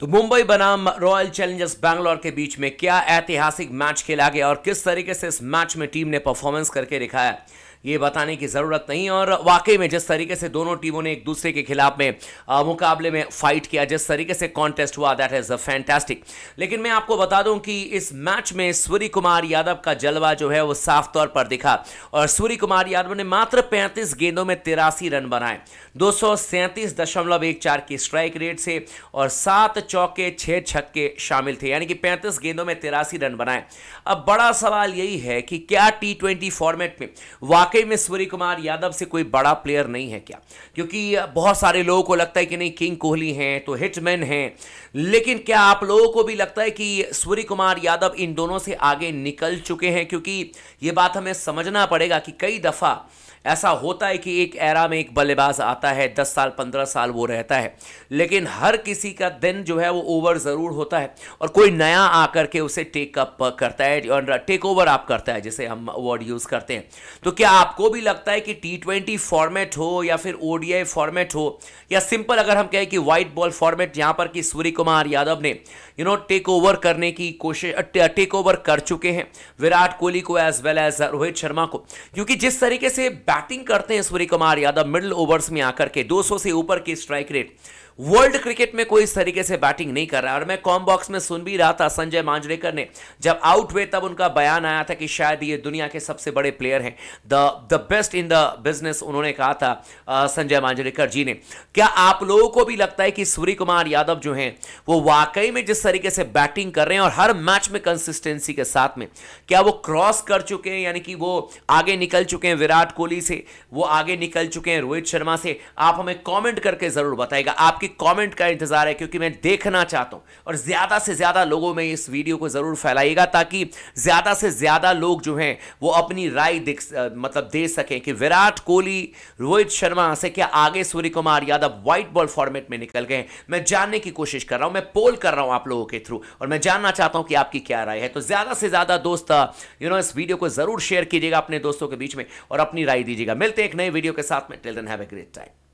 तो मुंबई बनाम royal Challengers Bangalore के बीच में क्या ऐतिहासिक मैच खेला गया और किस तरीके से इस मैच में टीम ने परफॉर्मेंस करके दिखाया ये बताने की ज़रूरत नहीं और वाकई में जिस तरीके से दोनों टीमों ने एक दूसरे के खिलाफ में आ, मुकाबले में फाइट किया जिस तरीके से कॉन्टेस्ट हुआ दैट इज़ फैंटेस्टिक लेकिन मैं आपको बता दूं कि इस मैच में सूर्य कुमार यादव का जलवा जो है वो साफ तौर पर दिखा और सूर्य कुमार यादव ने मात्र पैंतीस गेंदों में तिरासी रन बनाए दो की स्ट्राइक रेट से और सात चौके छः छक्के शामिल थे यानी कि पैंतीस गेंदों में तिरासी रन बनाए अब बड़ा सवाल यही है कि क्या टी फॉर्मेट में वाकई वाकई में सूर्य कुमार यादव से कोई बड़ा प्लेयर नहीं है क्या क्योंकि बहुत सारे लोगों को लगता है कि नहीं किंग कोहली हैं तो हिटमैन हैं लेकिन क्या आप लोगों को भी लगता है कि सूर्य कुमार यादव इन दोनों से आगे निकल चुके हैं क्योंकि ये बात हमें समझना पड़ेगा कि कई दफ़ा ऐसा होता है कि एक एरा में एक बल्लेबाज आता है दस साल पंद्रह साल वो रहता है लेकिन हर किसी का दिन जो है वो ओवर ज़रूर होता है और कोई नया आकर के उसे टेकअप करता है और टेक ओवर आप करता है जिसे हम वर्ड यूज़ करते हैं तो क्या आपको भी लगता है कि टी ट्वेंटी फॉर्मेट हो या फिर ओडीआई फॉर्मेट हो या सिंपल अगर हम कहें कि व्हाइट बॉल फॉर्मेट यहां पर कि सूर्य कुमार यादव ने यू नो टेक ओवर करने की कोशिश टेक ओवर कर चुके हैं विराट कोहली को as well as Rohit Sharma को क्योंकि जिस तरीके से बैटिंग करते हैं सूर्य कुमार यादव मिडल ओवर्स में आकर के 200 से ऊपर की स्ट्राइक रेट वर्ल्ड क्रिकेट में कोई इस तरीके से बैटिंग नहीं कर रहा और मैं कॉम बॉक्स में सुन भी रहा था संजय मांजरेकर ने जब आउट हुए तब उनका बयान आया था कि शायद ये दुनिया के सबसे बड़े प्लेयर हैं the the best in the business उन्होंने कहा था संजय मांजरेकर जी ने क्या आप लोगों को भी लगता है कि सूर्य कुमार यादव जो हैं वो वाकई में जिस तरीके से बैटिंग कर रहे हैं और हर मैच में कंसिस्टेंसी के साथ में क्या वो क्रॉस कर चुके हैं यानी कि वो आगे निकल चुके हैं विराट कोहली से वो आगे निकल चुके हैं रोहित शर्मा से आप हमें कॉमेंट करके जरूर बताएगा आपकी आपके कमेंट का इंतजार है क्योंकि मैं देखना चाहता हूं और ज्यादा से ज्यादा लोगों में इस वीडियो को जरूर फैलाइएगा ताकि ज्यादा से ज्यादा लोग जो हैं वो अपनी राय दिख मतलब दे सकें कि विराट कोहली रोहित शर्मा से क्या आगे Surya Kumar Yadav white ball format में निकल गए मैं जानने की कोशिश कर रहा हूं मैं पोल कर रहा हूं आप लोगों के थ्रू और मैं जानना चाहता हूं कि आपकी क्या राय है तो ज्यादा से ज्यादा दोस्त यू नो इस वीडियो को जरूर शेयर कीजिएगा अपने दोस्तों के बीच में और अपनी राय दीजिएगा मिलते हैं एक नए वीडियो के साथ में till then have a great time